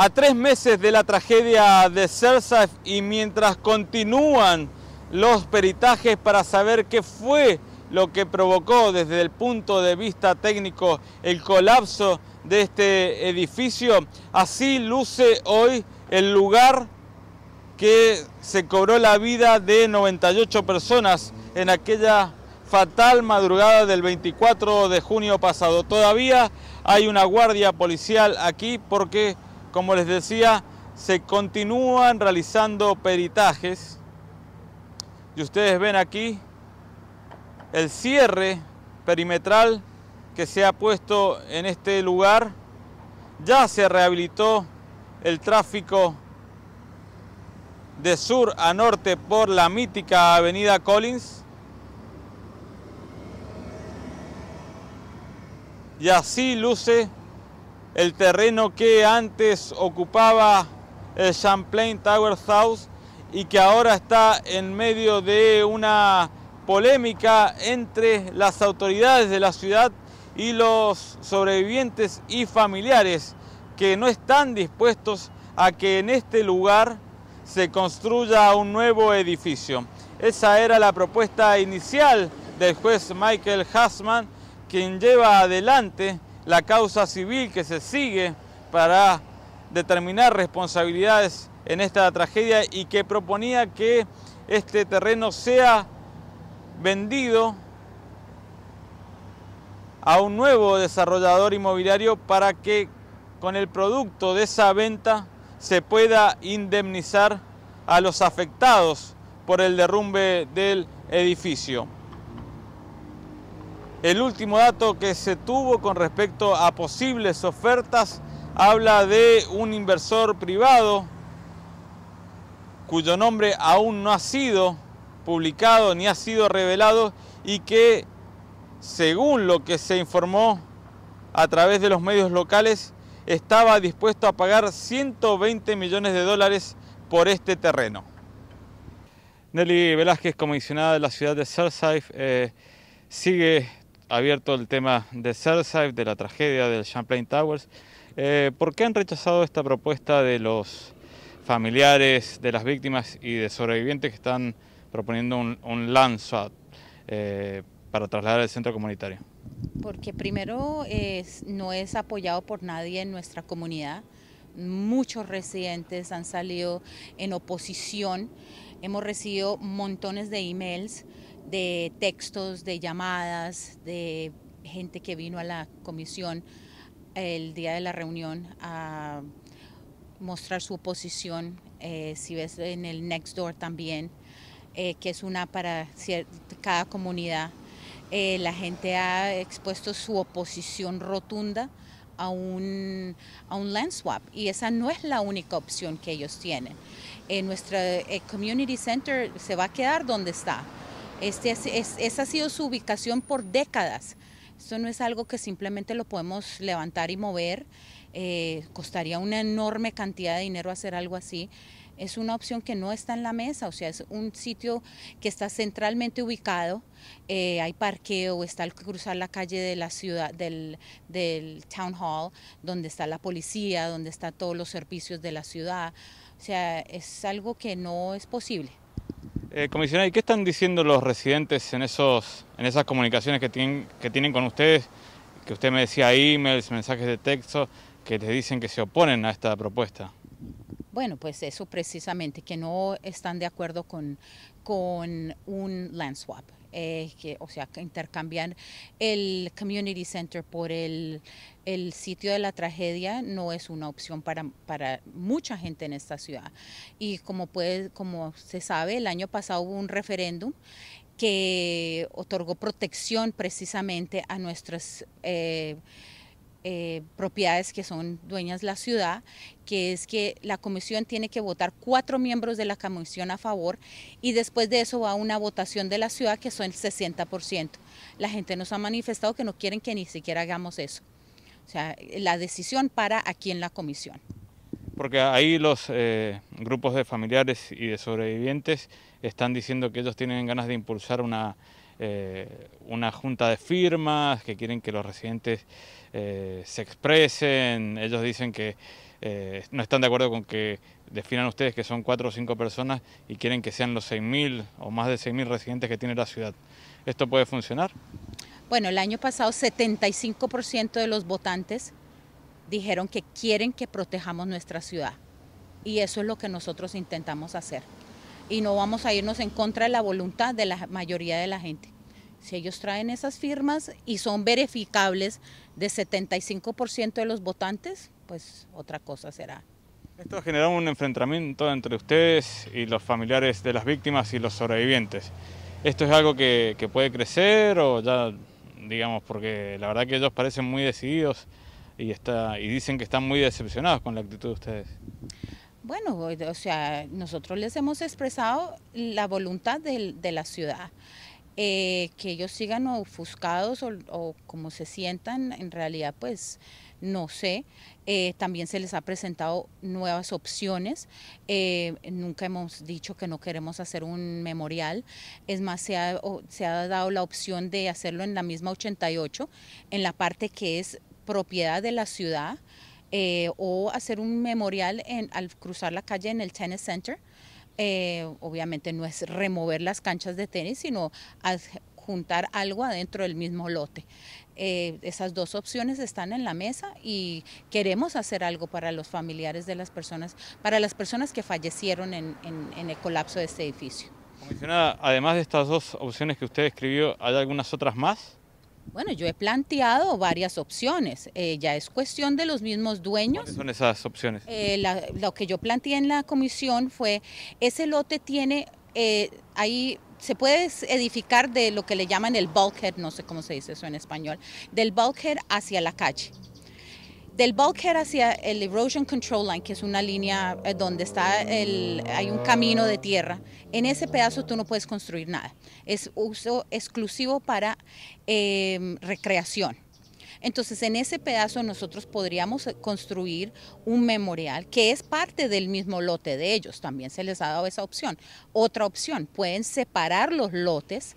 a tres meses de la tragedia de Cersaf y mientras continúan los peritajes para saber qué fue lo que provocó desde el punto de vista técnico el colapso de este edificio, así luce hoy el lugar que se cobró la vida de 98 personas en aquella fatal madrugada del 24 de junio pasado. Todavía hay una guardia policial aquí porque como les decía, se continúan realizando peritajes y ustedes ven aquí el cierre perimetral que se ha puesto en este lugar. Ya se rehabilitó el tráfico de sur a norte por la mítica avenida Collins. Y así luce el terreno que antes ocupaba el Champlain Tower House y que ahora está en medio de una polémica entre las autoridades de la ciudad y los sobrevivientes y familiares que no están dispuestos a que en este lugar se construya un nuevo edificio. Esa era la propuesta inicial del juez Michael Hassman, quien lleva adelante la causa civil que se sigue para determinar responsabilidades en esta tragedia y que proponía que este terreno sea vendido a un nuevo desarrollador inmobiliario para que con el producto de esa venta se pueda indemnizar a los afectados por el derrumbe del edificio. El último dato que se tuvo con respecto a posibles ofertas habla de un inversor privado cuyo nombre aún no ha sido publicado ni ha sido revelado y que, según lo que se informó a través de los medios locales, estaba dispuesto a pagar 120 millones de dólares por este terreno. Nelly Velázquez, comisionada de la ciudad de Surfside, eh, sigue abierto el tema de Cersei, de la tragedia del Champlain Towers. Eh, ¿Por qué han rechazado esta propuesta de los familiares de las víctimas y de sobrevivientes que están proponiendo un, un lanzo eh, para trasladar al centro comunitario? Porque primero no es apoyado por nadie en nuestra comunidad. Muchos residentes han salido en oposición. Hemos recibido montones de emails de textos, de llamadas, de gente que vino a la comisión el día de la reunión a mostrar su oposición. Eh, si ves en el next door también, eh, que es una para cada comunidad, eh, la gente ha expuesto su oposición rotunda a un, a un land swap y esa no es la única opción que ellos tienen. nuestro community center se va a quedar donde está. Este, es, esa ha sido su ubicación por décadas. Esto no es algo que simplemente lo podemos levantar y mover. Eh, costaría una enorme cantidad de dinero hacer algo así. Es una opción que no está en la mesa, o sea, es un sitio que está centralmente ubicado, eh, hay parqueo, está al cruzar la calle de la ciudad, del, del town hall, donde está la policía, donde están todos los servicios de la ciudad, o sea, es algo que no es posible. Eh, ¿y qué están diciendo los residentes en, esos, en esas comunicaciones que tienen, que tienen con ustedes? Que usted me decía emails, mensajes de texto, que te dicen que se oponen a esta propuesta. Bueno, pues eso precisamente, que no están de acuerdo con, con un land swap. Eh, que, o sea, que el community center por el, sitio de la tragedia no es una opción para, mucha gente en esta ciudad. Y como, puede, como se sabe, el año pasado hubo un referéndum que otorgó protección precisamente a nuestras... Eh, eh, propiedades que son dueñas de la ciudad, que es que la comisión tiene que votar cuatro miembros de la comisión a favor y después de eso va una votación de la ciudad que son el 60%. La gente nos ha manifestado que no quieren que ni siquiera hagamos eso. O sea, la decisión para aquí en la comisión. Porque ahí los eh, grupos de familiares y de sobrevivientes están diciendo que ellos tienen ganas de impulsar una, eh, una junta de firmas, que quieren que los residentes eh, se expresen. Ellos dicen que eh, no están de acuerdo con que definan ustedes que son cuatro o cinco personas y quieren que sean los 6.000 o más de mil residentes que tiene la ciudad. ¿Esto puede funcionar? Bueno, el año pasado 75% de los votantes dijeron que quieren que protejamos nuestra ciudad y eso es lo que nosotros intentamos hacer. Y no vamos a irnos en contra de la voluntad de la mayoría de la gente. Si ellos traen esas firmas y son verificables de 75% de los votantes, pues otra cosa será. Esto generó un enfrentamiento entre ustedes y los familiares de las víctimas y los sobrevivientes. ¿Esto es algo que, que puede crecer o ya, digamos, porque la verdad que ellos parecen muy decididos y, está, y dicen que están muy decepcionados con la actitud de ustedes? Bueno, o sea, nosotros les hemos expresado la voluntad de, de la ciudad. Eh, que ellos sigan ofuscados o, o, como se sientan, en realidad pues no sé. Eh, también se les ha presentado nuevas opciones. Eh, nunca hemos dicho que no queremos hacer un memorial. Es más, se ha, dado la opción de hacerlo en la misma 88, en la parte que es propiedad de la ciudad. o hacer un memorial en, al cruzar la calle en el Tennis Center, eh, obviamente no es remover las canchas de tenis, sino juntar algo adentro del mismo lote. Eh, esas dos opciones están en la mesa y queremos hacer algo para los familiares de las personas, para las personas que fallecieron en, el colapso de este edificio. además de estas dos opciones que usted escribió, ¿hay algunas otras más? Bueno, yo he planteado varias opciones. Eh, ya es cuestión de los mismos dueños. son esas opciones? Eh, lo que yo planteé en la comisión fue, ese lote tiene, eh, ahí se puede edificar de lo que le llaman el bulkhead, no sé cómo se dice eso en español, del bulkhead hacia la calle. Del bulkhead hacia el erosion control line, que es una línea eh, donde está el, hay un camino de tierra, en ese pedazo tú no puedes construir nada. Es uso exclusivo para em, recreación. Entonces, en ese pedazo nosotros podríamos eh, construir un memorial que es parte del mismo lote de ellos. También se les ha dado esa opción. Otra opción, pueden separar los lotes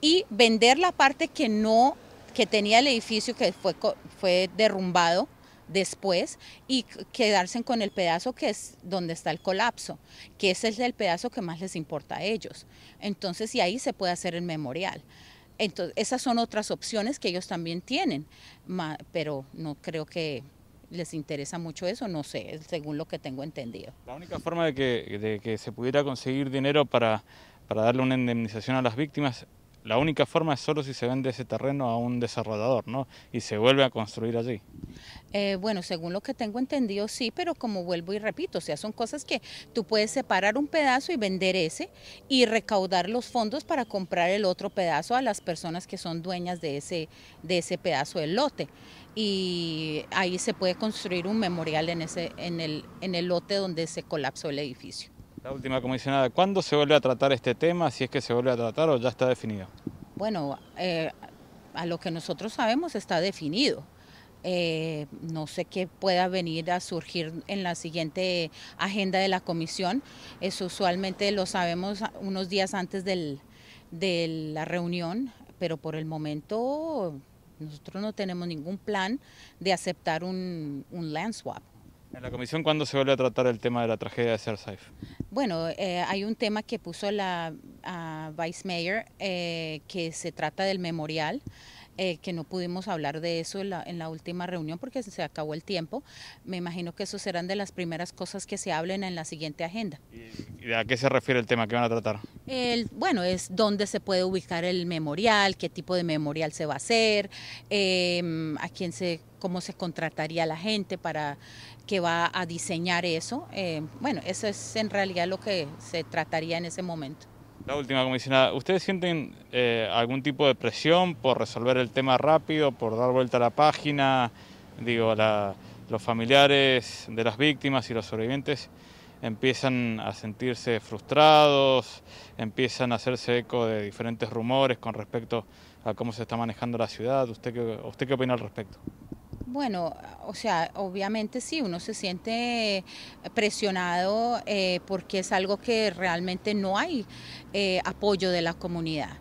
y vender la parte que no que tenía el edificio que fue, fue derrumbado después y quedarse con el pedazo que es donde está el colapso, que ese es el pedazo que más les importa a ellos. Entonces, y ahí se puede hacer el memorial. Entonces, esas son otras opciones que ellos también tienen, pero no creo que les interesa mucho eso, no sé, según lo que tengo entendido. La única forma de que, que se pudiera conseguir dinero para, para darle una indemnización a las víctimas la única forma es solo si se vende ese terreno a un desarrollador, ¿no? Y se vuelve a construir allí. Eh, bueno, según lo que tengo entendido, sí, pero como vuelvo y repito, o sea, son cosas que tú puedes separar un pedazo y vender ese y recaudar los fondos para comprar el otro pedazo a las personas que son dueñas de ese, de ese pedazo del lote. Y ahí se puede construir un memorial en, ese, en, el, en el lote donde se colapsó el edificio. La última comisionada, ¿cuándo se vuelve a tratar este tema? Si es que se vuelve a tratar o ya está definido. Bueno, eh, a lo que nosotros sabemos está definido. Eh, no sé qué pueda venir a surgir en la siguiente agenda de la comisión. Eso usualmente lo sabemos unos días antes de la reunión, pero por el momento nosotros no tenemos ningún plan de aceptar un, un land swap. ¿En la comisión cuándo se vuelve a tratar el tema de la tragedia de Cersaif? Bueno, eh, hay un tema que puso la Vice Mayor eh, que se trata del memorial. Eh, que no pudimos hablar de eso en la, última reunión porque se acabó el tiempo. Me imagino que eso serán de las primeras cosas que se hablen en la siguiente agenda. ¿Y a qué se refiere el tema que van a tratar? El, bueno, es dónde se puede ubicar el memorial, qué tipo de memorial se va a hacer, a quién se cómo se contrataría la gente para que va a diseñar eso. Eh, bueno, eso es en realidad lo que se trataría en ese momento. La última, comisionada, ¿ustedes sienten eh, algún tipo de presión por resolver el tema rápido, por dar vuelta a la página? Digo, los familiares de las víctimas y los sobrevivientes empiezan a sentirse frustrados, empiezan a hacerse eco de diferentes rumores con respecto a cómo se está manejando la ciudad. ¿Usted usted qué opina al respecto? Bueno, o sea, obviamente sí, uno se siente presionado eh, porque es algo que realmente no hay eh, apoyo de la comunidad.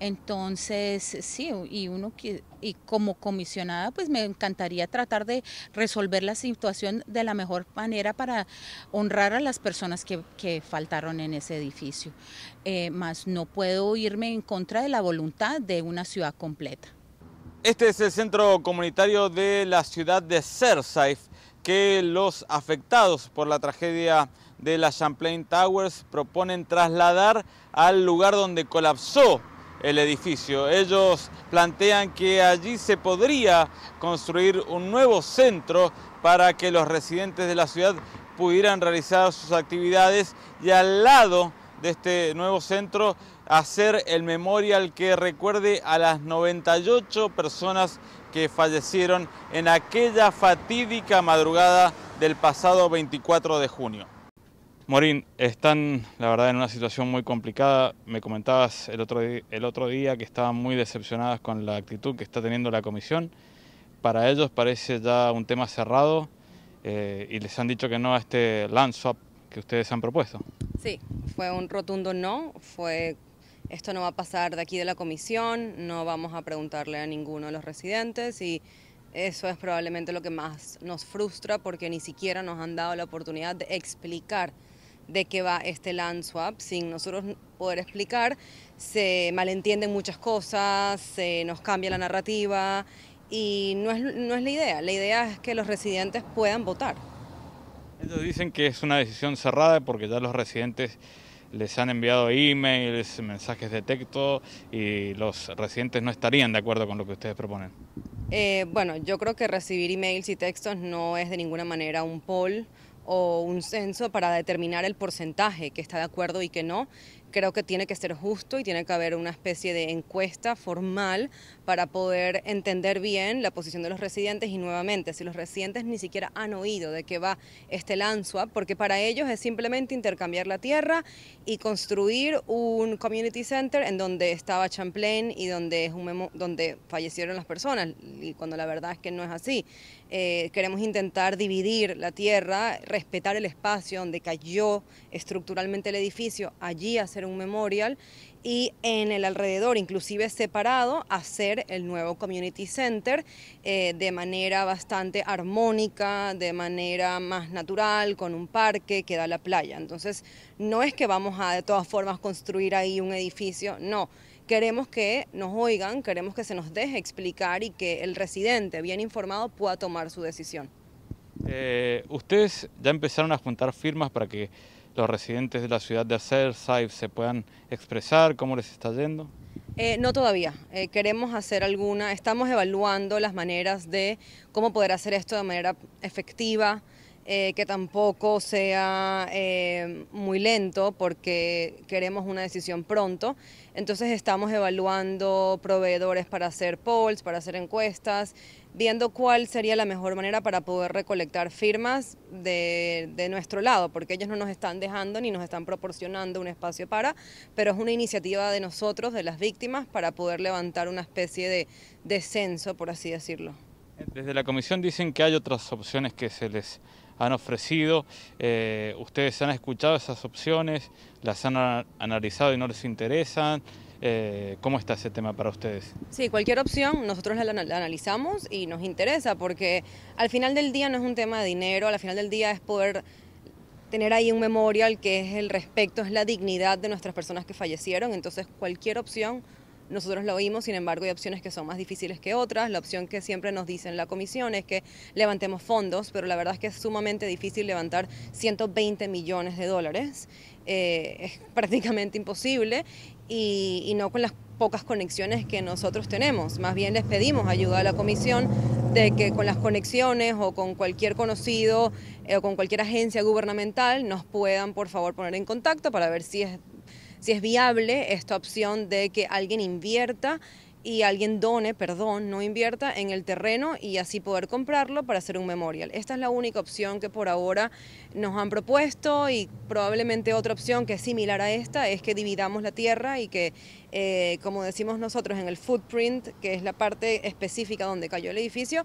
Entonces, sí, y uno y como comisionada, pues me encantaría tratar de resolver la situación de la mejor manera para honrar a las personas que, faltaron en ese edificio. Eh, más no puedo irme en contra de la voluntad de una ciudad completa. Este es el centro comunitario de la ciudad de Cersaif que los afectados por la tragedia de la Champlain Towers proponen trasladar al lugar donde colapsó el edificio. Ellos plantean que allí se podría construir un nuevo centro para que los residentes de la ciudad pudieran realizar sus actividades y al lado de este nuevo centro hacer el memorial que recuerde a las 98 personas que fallecieron en aquella fatídica madrugada del pasado 24 de junio. Morín, están la verdad en una situación muy complicada. Me comentabas el otro, el otro día que estaban muy decepcionadas con la actitud que está teniendo la comisión. Para ellos parece ya un tema cerrado eh, y les han dicho que no a este land swap que ustedes han propuesto. Sí, fue un rotundo no, fue esto no va a pasar de aquí de la comisión, no vamos a preguntarle a ninguno de los residentes y eso es probablemente lo que más nos frustra porque ni siquiera nos han dado la oportunidad de explicar de qué va este land swap. Sin nosotros poder explicar, se malentienden muchas cosas, se nos cambia la narrativa y no es, no la idea. La idea es que los residentes puedan votar. Ellos dicen que es una decisión cerrada porque ya los residentes les han enviado emails, mensajes de texto y los residentes no estarían de acuerdo con lo que ustedes proponen. Eh, bueno, yo creo que recibir emails y textos no es de ninguna manera un poll o un censo para determinar el porcentaje que está de acuerdo y que no creo que tiene que ser justo y tiene que haber una especie de encuesta formal para poder entender bien la posición de los residentes y nuevamente, si los residentes ni siquiera han oído de que va este Lansua, porque para ellos es simplemente intercambiar la tierra y construir un community center en donde estaba Champlain y donde, es un donde fallecieron las personas, y cuando la verdad es que no es así. Eh, queremos intentar dividir la tierra, respetar el espacio donde cayó estructuralmente el edificio, allí hacer un memorial y en el alrededor, inclusive separado, hacer el nuevo community center eh, de manera bastante armónica, de manera más natural, con un parque que da la playa. Entonces, no es que vamos a de todas formas construir ahí un edificio, no queremos que nos oigan, queremos que se nos deje explicar y que el residente bien informado pueda tomar su decisión. Eh, ustedes ya empezaron a juntar firmas para que los residentes de la ciudad de Acer, Saif, se puedan expresar, cómo les está yendo? Eh, no todavía. Eh, queremos hacer alguna, estamos evaluando las maneras de cómo poder hacer esto de manera efectiva, eh, que tampoco sea muy lento porque queremos una decisión pronto. Entonces estamos evaluando proveedores para hacer polls, para hacer encuestas, viendo cuál sería la mejor manera para poder recolectar firmas de, nuestro lado, porque ellos no nos están dejando ni nos están proporcionando un espacio para, pero es una iniciativa de nosotros, de las víctimas, para poder levantar una especie de, descenso, censo, por así decirlo. Desde la comisión dicen que hay otras opciones que se les han ofrecido. Eh, ¿Ustedes han escuchado esas opciones? ¿Las han analizado y no les interesan? Eh, ¿Cómo está ese tema para ustedes? Sí, cualquier opción nosotros la, la, analizamos y nos interesa porque al final del día no es un tema de dinero, al final del día es poder tener ahí un memorial que es el respeto, es la dignidad de nuestras personas que fallecieron, entonces cualquier opción nosotros lo oímos, sin embargo, hay opciones que son más difíciles que otras. La opción que siempre nos dicen la comisión es que levantemos fondos, pero la verdad es que es sumamente difícil levantar 120 millones de dólares. Eh, es prácticamente imposible y, no con las pocas conexiones que nosotros tenemos. Más bien les pedimos ayuda a la comisión de que con las conexiones o con cualquier conocido eh, o con cualquier agencia gubernamental nos puedan por favor poner en contacto para ver si es si es viable esta opción de que alguien invierta y alguien done, perdón, no invierta en el terreno y así poder comprarlo para hacer un memorial. Esta es la única opción que por ahora nos han propuesto y probablemente otra opción que es similar a esta es que dividamos la tierra y que, eh, como decimos nosotros, en el footprint, que es la parte específica donde cayó el edificio,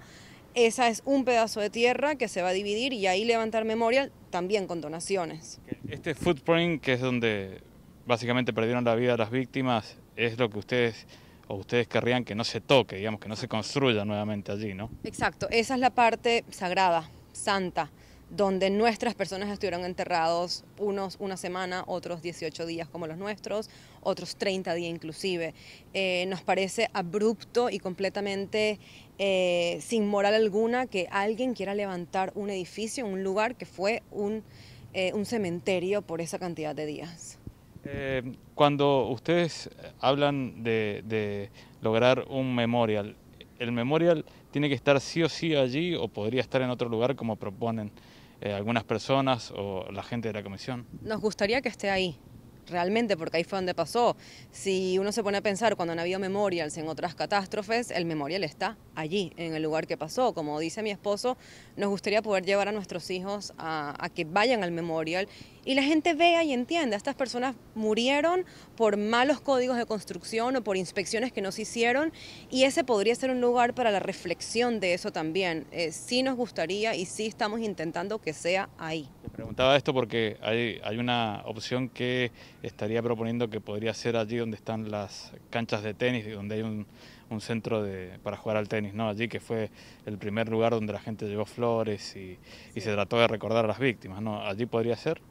esa es un pedazo de tierra que se va a dividir y ahí levantar memorial también con donaciones. Este footprint que es donde básicamente perdieron la vida las víctimas, es lo que ustedes o ustedes querrían que no se toque, digamos, que no se construya nuevamente allí, ¿no? Exacto, esa es la parte sagrada, santa, donde nuestras personas estuvieron enterrados unos una semana, otros 18 días como los nuestros, otros 30 días inclusive. Eh, nos parece abrupto y completamente eh, sin moral alguna que alguien quiera levantar un edificio, un lugar que fue un eh, cementerio por esa cantidad de días. Eh, cuando ustedes hablan de, lograr un memorial, ¿el memorial tiene que estar sí o sí allí o podría estar en otro lugar como proponen eh, algunas personas o la gente de la comisión? Nos gustaría que esté ahí, realmente, porque ahí fue donde pasó. Si uno se pone a pensar cuando han habido memorials en otras catástrofes, el memorial está allí, en el lugar que pasó. Como dice mi esposo, nos gustaría poder llevar a nuestros hijos a, a que vayan al memorial y la gente vea y entienda, estas personas murieron por malos códigos de construcción o por inspecciones que no se hicieron y ese podría ser un lugar para la reflexión de eso también. Eh, sí nos gustaría y sí estamos intentando que sea ahí. preguntaba esto porque hay, hay una opción que estaría proponiendo que podría ser allí donde están las canchas de tenis, donde hay un un centro de, para jugar al tenis, ¿no? Allí que fue el primer lugar donde la gente llevó flores y, se trató de recordar a las víctimas, ¿no? Allí podría ser.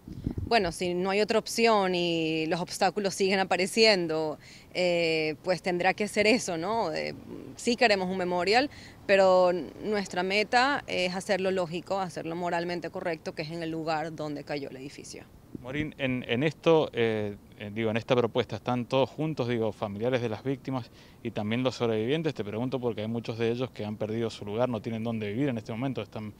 Bueno, si no hay otra opción y los obstáculos siguen apareciendo, eh, pues tendrá que ser eso, ¿no? Eh, sí queremos un memorial, pero nuestra meta es hacerlo lógico, hacerlo moralmente correcto, que es en el lugar donde cayó el edificio. Morín, en, esto, eh, digo, en esta propuesta están todos juntos, digo, familiares de las víctimas y también los sobrevivientes. Te pregunto porque hay muchos de ellos que han perdido su lugar, no tienen dónde vivir en este momento, están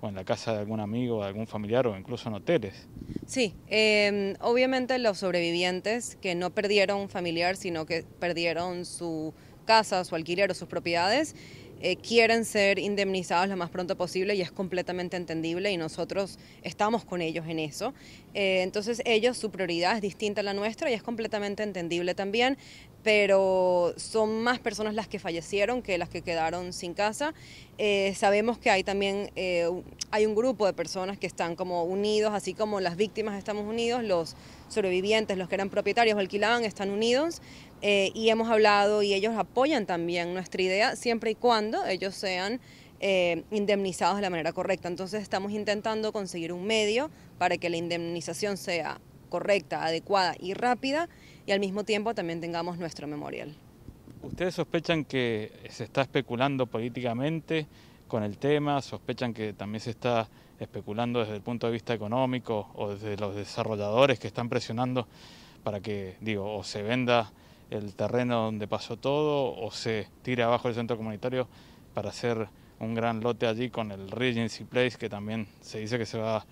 en la casa de algún amigo, de algún familiar o incluso en hoteles. Sí, em, obviamente los sobrevivientes que no perdieron un familiar, sino que perdieron su casa, su alquiler o sus propiedades, eh, quieren ser indemnizados lo más pronto posible y es completamente entendible y nosotros estamos con ellos en eso. Eh, entonces ellos, su prioridad es distinta a la nuestra y es completamente entendible también, pero son más personas las que fallecieron que las que quedaron sin casa. Eh, sabemos que hay también hay un grupo de personas que están como unidos, así como las víctimas estamos unidos, los sobrevivientes, los que eran propietarios o alquilaban, están unidos. Eh, y hemos hablado y ellos apoyan también nuestra idea siempre y cuando ellos sean eh, indemnizados de la manera correcta. Entonces estamos intentando conseguir un medio para que la indemnización sea correcta, adecuada y rápida y al mismo tiempo también tengamos nuestro memorial. ¿Ustedes sospechan que se está especulando políticamente con el tema? ¿Sospechan que también se está especulando desde el punto de vista económico o desde los desarrolladores que están presionando para que, digo, o se venda el terreno donde pasó todo o se tira abajo el centro comunitario para hacer un gran lote allí con el Regency Place que también se dice que se va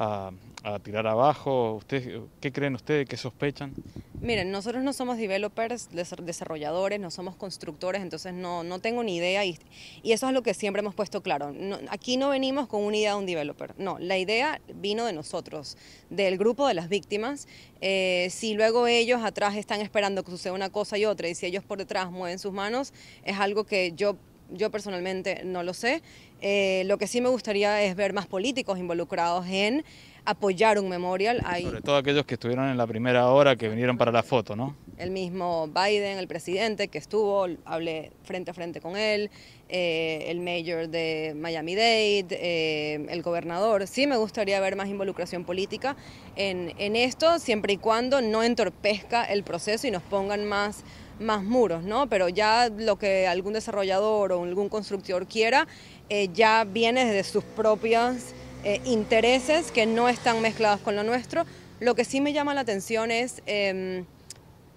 a, tirar abajo? ¿Ustedes ¿Qué creen ustedes? que sospechan? Miren, nosotros no somos developers, desarrolladores, no somos constructores, entonces no, no tengo ni idea y, eso es lo que siempre hemos puesto claro. aquí no venimos con una idea de un developer, no, la idea vino de nosotros, del grupo de las víctimas. Eh, si luego ellos atrás están esperando que suceda una cosa y otra y si ellos por detrás mueven sus manos, es algo que yo yo personalmente no lo sé. Eh, lo que sí me gustaría es ver más políticos involucrados en apoyar un memorial. Sobre todo aquellos que estuvieron en la primera hora, que vinieron para la foto, ¿no? El mismo Biden, el presidente que estuvo, hablé frente a frente con él, eh, el mayor de Miami Dade, eh, el gobernador. Sí me gustaría ver más involucración política en, en esto, siempre y cuando no entorpezca el proceso y nos pongan más más muros, ¿no? Pero ya lo que algún desarrollador o algún constructor quiera eh, ya viene desde sus propios eh, intereses que no están mezclados con lo nuestro. Lo que sí me llama la atención es em,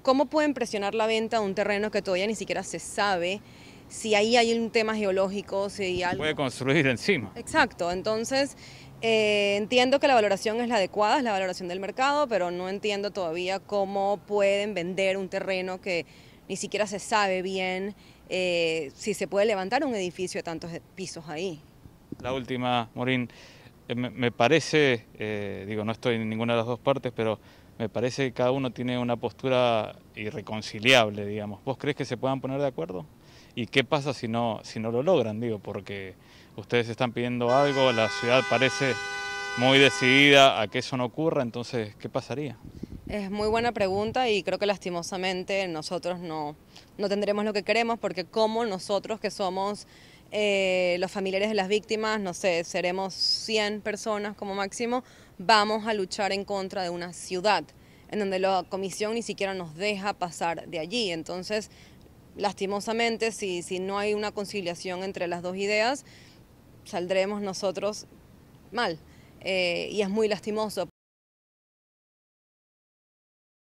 cómo pueden presionar la venta de un terreno que todavía ni siquiera se sabe si ahí hay un tema geológico, si hay algo... Puede construir encima. Exacto, entonces eh, entiendo que la valoración es la adecuada, es la valoración del mercado, pero no entiendo todavía cómo pueden vender un terreno que ni siquiera se sabe bien eh, si se puede levantar un edificio de tantos pisos ahí. La última, Morín, eh, me, parece, eh, digo, no estoy en ninguna de las dos partes, pero me parece que cada uno tiene una postura irreconciliable, digamos. ¿Vos crees que se puedan poner de acuerdo? ¿Y qué pasa si no, si no lo logran? Digo, porque ustedes están pidiendo algo, la ciudad parece muy decidida a que eso no ocurra, entonces, ¿qué pasaría? Es muy buena pregunta y creo que lastimosamente nosotros no, tendremos lo que queremos porque como nosotros que somos eh, los familiares de las víctimas, no sé, seremos 100 personas como máximo, vamos a luchar en contra de una ciudad en donde la comisión ni siquiera nos deja pasar de allí. Entonces, lastimosamente, si, si no hay una conciliación entre las dos ideas, saldremos nosotros mal. Eh, y es muy lastimoso